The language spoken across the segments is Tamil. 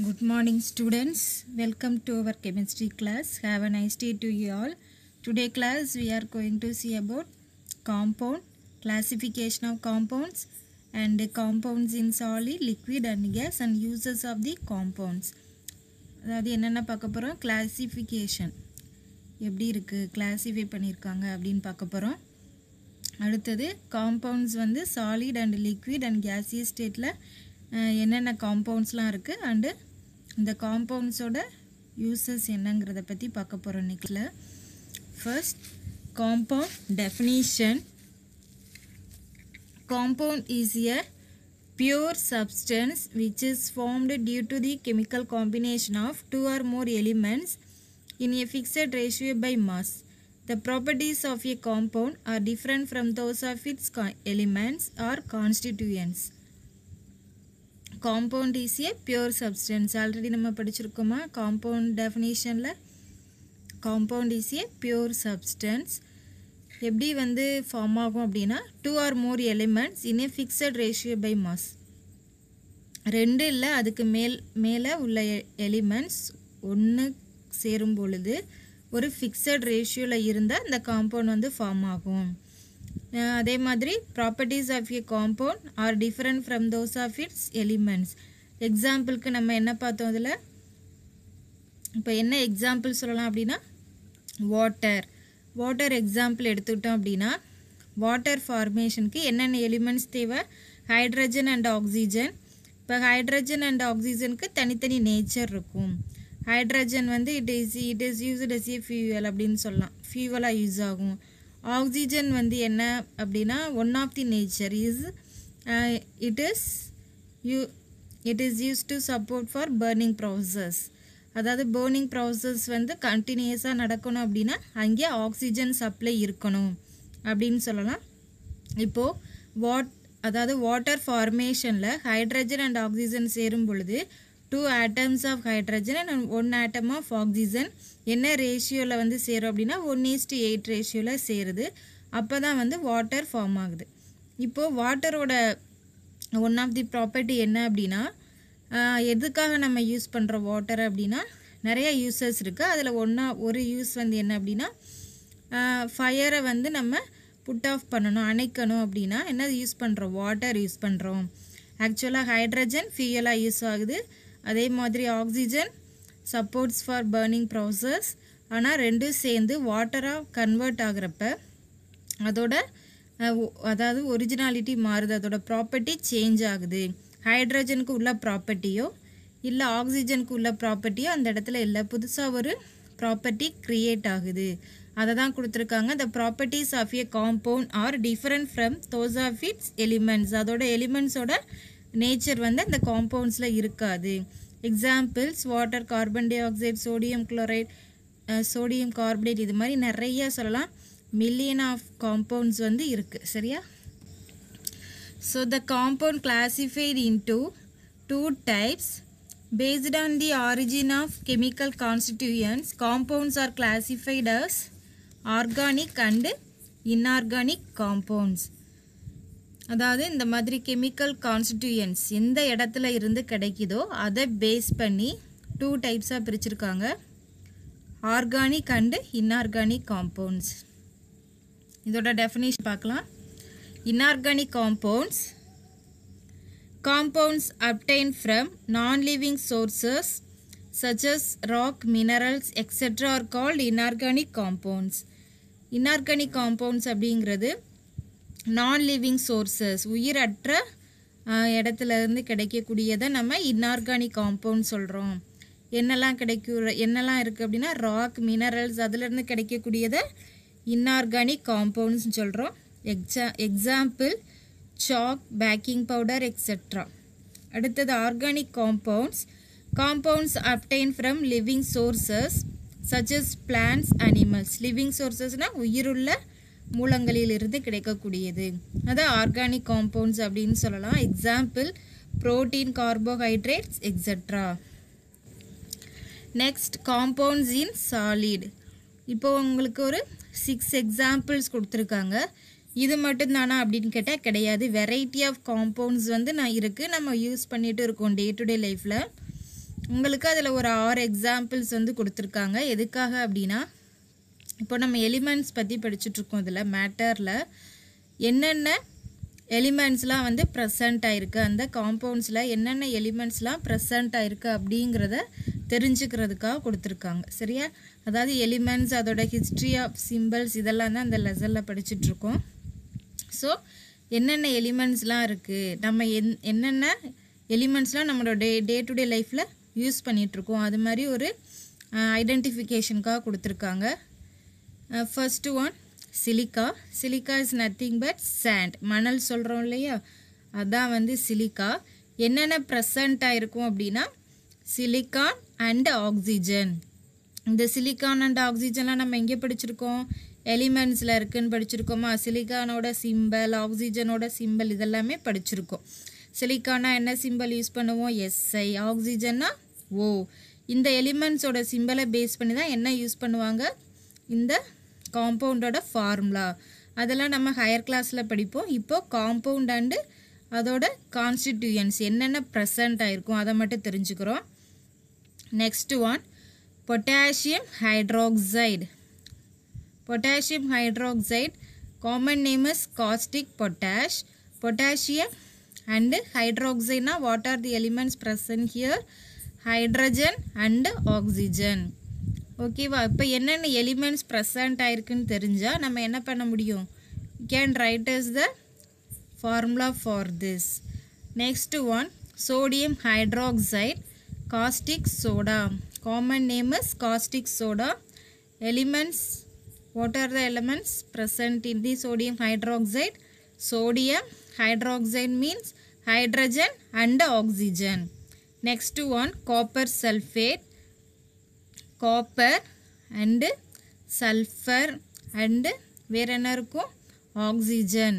Good morning students. Welcome to our chemistry class. Have a nice day to you all. Today class we are going to see about compound, classification of compounds and compounds in solid, liquid and gas and uses of the compounds. அதாவது என்னென்ன பார்க்க போகிறோம் கிளாசிஃபிகேஷன் எப்படி இருக்குது கிளாசிஃபை பண்ணியிருக்காங்க அப்படின்னு பார்க்க போகிறோம் அடுத்தது காம்பவுண்ட்ஸ் வந்து solid and liquid and gaseous ஸ்டேட்டில் என்னென்ன காம்பவுண்ட்ஸ்லாம் இருக்குது அண்டு இந்த காம்பவுண்ட்ஸோட யூசஸ் என்னங்கிறத பற்றி பார்க்க போகிறோம் நிக்கில் first compound definition compound is a pure substance which is formed due to the chemical combination of two or more elements in a fixed ratio by mass the properties of a compound are different from those of its கா elements are constituents compound is a pure substance already நம்ம படிச்சிருக்கோமா காம்பவுண்ட் definitionல compound is a pure substance எப்படி வந்து ஃபார்ம் ஆகும் அப்படின்னா two or more elements in a fixed ratio by mass ரெண்டு இல்லை அதுக்கு மேல் மேலே உள்ள எலிமெண்ட்ஸ் ஒன்று சேரும் பொழுது ஒரு fixed ரேஷியோவில் இருந்தால் இந்த காம்பவுண்ட் வந்து ஃபார்ம் ஆகும் அதே மாதிரி properties of a compound are different from those of its elements எக்ஸாம்பிளுக்கு நம்ம என்ன பார்த்தோம் அதில் இப்போ என்ன எக்ஸாம்பிள் சொல்லலாம் அப்படின்னா வாட்டர் வாட்டர் எக்ஸாம்பிள் எடுத்துக்கிட்டோம் அப்படின்னா வாட்டர் ஃபார்மேஷனுக்கு என்னென்ன எலிமெண்ட்ஸ் தேவை ஹைட்ரஜன் அண்ட் ஆக்சிஜன் இப்போ ஹைட்ரஜன் அண்ட் ஆக்சிஜனுக்கு தனித்தனி நேச்சர் இருக்கும் ஹைட்ரஜன் வந்து it is it is used as a fuel அப்படின்னு சொல்லலாம் ஃபியூவலாக யூஸ் ஆகும் ஆக்சிஜன் வந்து என்ன அப்படின்னா one of the nature is it is you it is use to support for burning process அதாவது பேர்னிங் ப்ராசஸ் வந்து கண்டினியூஸாக நடக்கணும் அப்படின்னா அங்கே ஆக்சிஜன் சப்ளை இருக்கணும் அப்படின்னு சொல்லலாம் இப்போது வாட் அதாவது வாட்டர் ஃபார்மேஷனில் ஹைட்ரஜன் அண்ட் ஆக்சிஜன் சேரும் பொழுது two atoms of hydrogen and one atom of oxygen என்ன ரேஷியோவில் வந்து சேரும் அப்படின்னா ஒன் ஈஸ்ட் எயிட் ரேஷியோவில் சேருது அப்போ தான் வந்து வாட்டர் ஃபார்ம் ஆகுது இப்போது வாட்டரோட ஒன் ஆஃப் தி ப்ராப்பர்ட்டி என்ன அப்படின்னா எதுக்காக நம்ம யூஸ் பண்ணுறோம் வாட்டர் அப்படின்னா நிறைய யூஸஸ் இருக்குது அதில் ஒன்றா ஒரு யூஸ் வந்து என்ன அப்படின்னா ஃபயரை வந்து நம்ம புட் ஆஃப் பண்ணணும் அணைக்கணும் அப்படின்னா என்ன யூஸ் பண்ணுறோம் வாட்டர் யூஸ் பண்ணுறோம் ஆக்சுவலாக ஹைட்ரஜன் ஃபியூயலாக யூஸ் ஆகுது அதே மாதிரி oxygen supports for burning process ஆனால் ரெண்டும் சேர்ந்து வாட்டராக கன்வெர்ட் ஆகிறப்ப அதோட அதாவது ஒரிஜினாலிட்டி மாறுது அதோட ப்ராப்பர்ட்டி சேஞ்ச் ஆகுது ஹைட்ரஜனுக்கு உள்ள ப்ராப்பர்ட்டியோ இல்லை ஆக்சிஜனுக்கு உள்ள ப்ராப்பர்ட்டியோ அந்த இடத்துல இல்லை புதுசாக ஒரு ப்ராப்பர்ட்டி க்ரியேட் ஆகுது அதை தான் கொடுத்துருக்காங்க the properties of a compound are different from those of its elements அதோட எலிமெண்ட்ஸோட நேச்சர் வந்து அந்த காம்பவுண்ட்ஸில் இருக்காது examples water carbon dioxide sodium chloride sodium carbonate இது மாதிரி நிறைய சொல்லலாம் மில்லியன் ஆஃப் காம்பவுண்ட்ஸ் வந்து இருக்குது சரியா so the compound classified into two types based on the origin of chemical constituents compounds are classified organic and inorganic compounds அதாவது இந்த மாதிரி கெமிக்கல் கான்ஸ்டியூயன்ஸ் எந்த இடத்துல இருந்து கிடைக்குதோ அதை பேஸ் பண்ணி டூ டைப்ஸாக பிரிச்சுருக்காங்க ஆர்கானிக் அண்டு இன்ஆர்கானிக் காம்பவுண்ட்ஸ் இதோட டெஃபினேஷன் பார்க்கலாம் inorganic compounds compounds obtained from non living sources such as rock minerals etcetera are called inorganic compounds inorganic compounds அப்படிங்கிறது நான் லிவிங் சோர்சஸ் உயிரற்ற இடத்துல இருந்து கிடைக்கக்கூடியதை நம்ம இன்ஆர்கானிக் காம்பவுண்ட் சொல்கிறோம் என்னெல்லாம் கிடைக்கும் என்னெல்லாம் இருக்குது அப்படின்னா ராக் மினரல்ஸ் அதிலிருந்து கிடைக்கக்கூடியதை இன்ஆர்கானிக் காம்பவுண்ட்ஸ்னு சொல்கிறோம் எக்ஸா example chalk baking powder etcetera அடுத்தது organic compounds compounds obtained from living sources such as plants animals living சோர்சஸ்னால் உயிருள்ள மூலங்களிலிருந்து கிடைக்கக்கூடியது அது ஆர்கானிக் காம்பவுண்ட்ஸ் அப்படின்னு சொல்லலாம் example protein carbohydrates etcetera next compounds in solid இப்போ உங்களுக்கு ஒரு சிக்ஸ் எக்ஸாம்பிள்ஸ் கொடுத்துருக்காங்க இது மட்டும் தானா அப்படின்னு கேட்டால் கிடையாது வெரைட்டி ஆஃப் காம்பவுண்ட்ஸ் வந்து நான் இருக்குது நம்ம யூஸ் பண்ணிகிட்டு இருக்கோம் டே டு டே லைஃப்பில் உங்களுக்கு அதில் ஒரு ஆறு எக்ஸாம்பிள்ஸ் வந்து கொடுத்துருக்காங்க எதுக்காக அப்படின்னா இப்போ நம்ம எலிமெண்ட்ஸ் பற்றி படிச்சுட்ருக்கோம் இதில் மேட்டரில் என்னென்ன எலிமெண்ட்ஸ்லாம் வந்து ப்ரெசண்ட் ஆகிருக்கு அந்த காம்பவுண்ட்ஸில் என்னென்ன எலிமெண்ட்ஸ்லாம் ப்ரெசண்ட் ஆகிருக்கு அப்படிங்கிறத தெரிஞ்சுக்கிறதுக்காக கொடுத்துருக்காங்க சரியா அதாவது எலிமெண்ட்ஸ் அதோட ஹிஸ்ட்ரி ஆஃப் சிம்பிள்ஸ் இதெல்லாம் தான் அந்த லெசனில் படிச்சுட்ருக்கோம் ஸோ என்னென்ன எலிமெண்ட்ஸ்லாம் இருக்குது நம்ம என் என்னென்ன எலிமெண்ட்ஸ்லாம் நம்மளோட டே டே டு டே லைஃப்பில் யூஸ் பண்ணிகிட்ருக்கோம் அது மாதிரி ஒரு ஐடென்டிஃபிகேஷனுக்காக கொடுத்துருக்காங்க first one silica silica is nothing but sand மணல் சொல்கிறோம் இல்லையா அதான் வந்து சிலிக்கா என்னென்ன ப்ரெசண்ட்டாக இருக்கும் அப்படின்னா சிலிக்கான் அண்ட் ஆக்சிஜன் இந்த சிலிக்கான் அண்ட் ஆக்சிஜன்லாம் நம்ம எங்கே படிச்சிருக்கோம் எலிமெண்ட்ஸில் இருக்குதுன்னு படிச்சிருக்கோமா சிலிக்கானோட சிம்பிள் ஆக்சிஜனோட சிம்பிள் இதெல்லாமே படிச்சிருக்கோம் சிலிக்கானா என்ன சிம்பிள் யூஸ் பண்ணுவோம் எஸ்ஐ ஆக்சிஜன்னா ஓ இந்த எலிமெண்ட்ஸோட சிம்பிளை பேஸ் பண்ணி தான் என்ன யூஸ் பண்ணுவாங்க இந்த காம்பவுண்டோட ஃபார்முலா அதெல்லாம் நம்ம ஹையர் கிளாஸில் படிப்போம் இப்போது காம்பவுண்ட் அண்டு அதோட கான்ஸ்டிடியூயன்ஸ் என்னென்ன ப்ரெசண்ட் ஆகிருக்கும் அதை மட்டும் தெரிஞ்சுக்கிறோம் next one potassium hydroxide potassium hydroxide common name is caustic potash potassium and ஹைட்ரோக்சைட்னா what are the elements present here hydrogen and oxygen ஓகேவா இப்போ என்னென்ன எலிமெண்ட்ஸ் ப்ரெசன்ட் ஆயிருக்குன்னு தெரிஞ்சால் நம்ம என்ன பண்ண முடியும் can write is the formula for this next one sodium hydroxide caustic soda common name is caustic soda elements what are the elements present in the sodium hydroxide sodium hydroxide means hydrogen and oxygen next one copper sulphate copper and sulphur and வேறு என்ன இருக்கும் ஆக்சிஜன்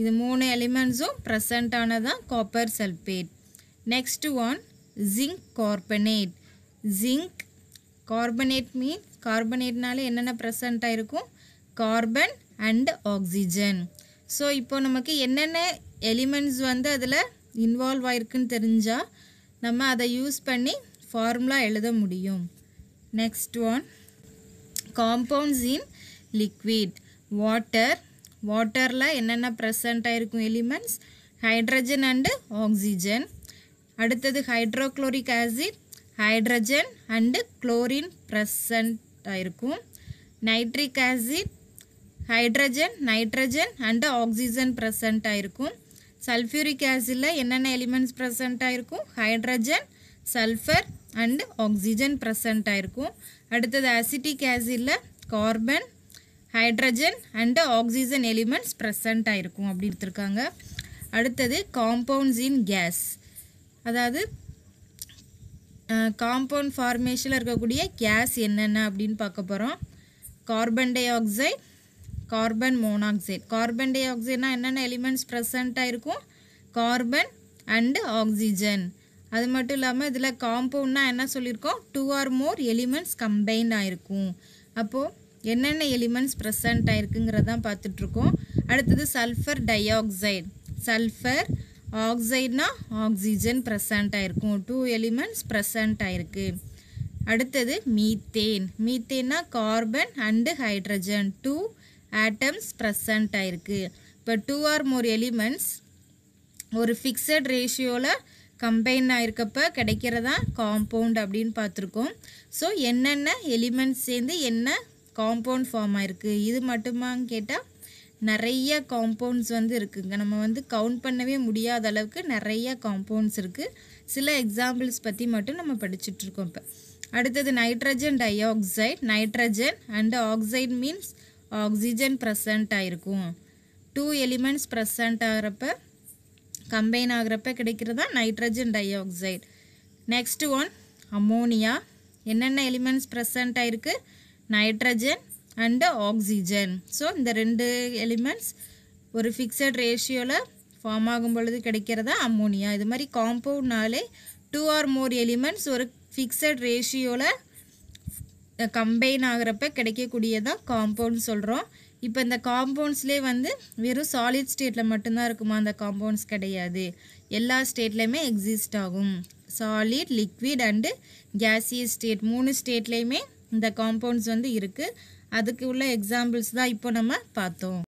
இது மூணு எலிமெண்ட்ஸும் ப்ரெசண்ட் ஆனதான் copper sulphate next one zinc carbonate zinc carbonate mean கார்பனேட்னால என்னென்ன ப்ரெசண்ட் ஆகிருக்கும் கார்பன் அண்டு ஆக்சிஜன் ஸோ இப்போ நமக்கு என்னென்ன எலிமெண்ட்ஸ் வந்து அதில் இன்வால்வ் ஆயிருக்குன்னு தெரிஞ்சால் நம்ம அதை யூஸ் பண்ணி ஃபார்முலா எழுத முடியும் Next one, compounds in liquid. Water, waterல என்னென்ன present ஆயிருக்கும் elements? Hydrogen and oxygen. அடுத்தது hydrochloric acid, hydrogen and chlorine present ஆயிருக்கும். Nitric acid, hydrogen, nitrogen and oxygen present ஆயிருக்கும். Sulfuric acidல என்னென்ன elements present ஆயிருக்கும்? Hydrogen, sulfur, and oxygen present இருக்கும் அடுத்தது அசிட்டிக் ஆசிடில் carbon hydrogen and oxygen elements present இருக்கும் அப்படி இருத்திருக்காங்க அடுத்தது காம்பவுண்ட்ஸ் இன் கேஸ் அதாவது காம்பவுண்ட் formationல இருக்கக்கூடிய கேஸ் என்னென்ன அப்படின்னு பார்க்க போகிறோம் carbon di monoxide carbon monoxide carbon di ஆக்சைடுனா என்னென்ன எலிமெண்ட்ஸ் ப்ரெசண்ட்டாக இருக்கும் கார்பன் அண்டு ஆக்சிஜன் அது மட்டும் இல்லாமல் இதில் காம்பவுண்ட்னா என்ன சொல்லியிருக்கோம் two or more elements combine ஆகிருக்கும் அப்போது என்னென்ன எலிமெண்ட்ஸ் ப்ரெசன்ட் ஆயிருக்குங்கிறதான் பார்த்துட்ருக்கோம் அடுத்தது சல்ஃபர் டை ஆக்சைடு சல்ஃபர் ஆக்சைட்னா ஆக்சிஜன் ப்ரெசன்ட் ஆகிருக்கும் டூ எலிமெண்ட்ஸ் ப்ரெசன்ட் ஆகிருக்கு அடுத்தது மீத்தேன் மீத்தேன்னா carbon and hydrogen two atoms present ஆகிருக்கு இப்போ டூ ஆர் மோர் எலிமெண்ட்ஸ் ஒரு ஃபிக்ஸட் ரேஷியோவில் கம்பைன் ஆயிருக்கப்ப கிடைக்கிறதா காம்பவுண்ட் அப்படின்னு பார்த்துருக்கோம் ஸோ என்னென்ன எலிமெண்ட்ஸ் சேர்ந்து என்ன காம்பவுண்ட் ஃபார்ம் ஆகிருக்கு இது மட்டுமான்னு கேட்டால் நிறைய காம்பவுண்ட்ஸ் வந்து இருக்குங்க நம்ம வந்து கவுண்ட் பண்ணவே முடியாத அளவுக்கு நிறைய காம்பவுண்ட்ஸ் இருக்குது சில எக்ஸாம்பிள்ஸ் பற்றி மட்டும் நம்ம படிச்சுட்ருக்கோம் இப்போ அடுத்தது nitrogen dioxide nitrogen and oxide means oxygen present ஆகிருக்கும் டூ எலிமெண்ட்ஸ் ப்ரெசன்ட் ஆகிறப்ப கம்பைன் ஆகிறப்ப கிடைக்கிறது தான் nitrogen dioxide next one ammonia என்னென்ன எலிமெண்ட்ஸ் ப்ரெசண்ட் ஆகிருக்கு நைட்ரஜன் அண்டு ஆக்சிஜன் ஸோ இந்த ரெண்டு எலிமெண்ட்ஸ் ஒரு ஃபிக்ஸட் ரேஷியோவில் ஃபார்ம் ஆகும் பொழுது கிடைக்கிறதா அமோனியா இது மாதிரி காம்பவுண்ட்னாலே டூ ஆர் மோர் எலிமெண்ட்ஸ் ஒரு ஃபிக்ஸட் ரேஷியோவில் கம்பைன் ஆகிறப்ப கிடைக்கக்கூடியதான் காம்பவுண்ட் சொல்கிறோம் இப்போ இந்த காம்பவுண்ட்ஸ்லேயே வந்து வெறும் சாலிட் ஸ்டேட்டில் மட்டும்தான் இருக்குமா அந்த காம்பவுண்ட்ஸ் கிடையாது எல்லா ஸ்டேட்லேயுமே எக்ஸிஸ்ட் ஆகும் solid liquid and gaseous state மூணு ஸ்டேட்லேயுமே இந்த காம்பவுண்ட்ஸ் வந்து இருக்குது அதுக்கு உள்ள எக்ஸாம்பிள்ஸ் தான் இப்போ நம்ம பார்த்தோம்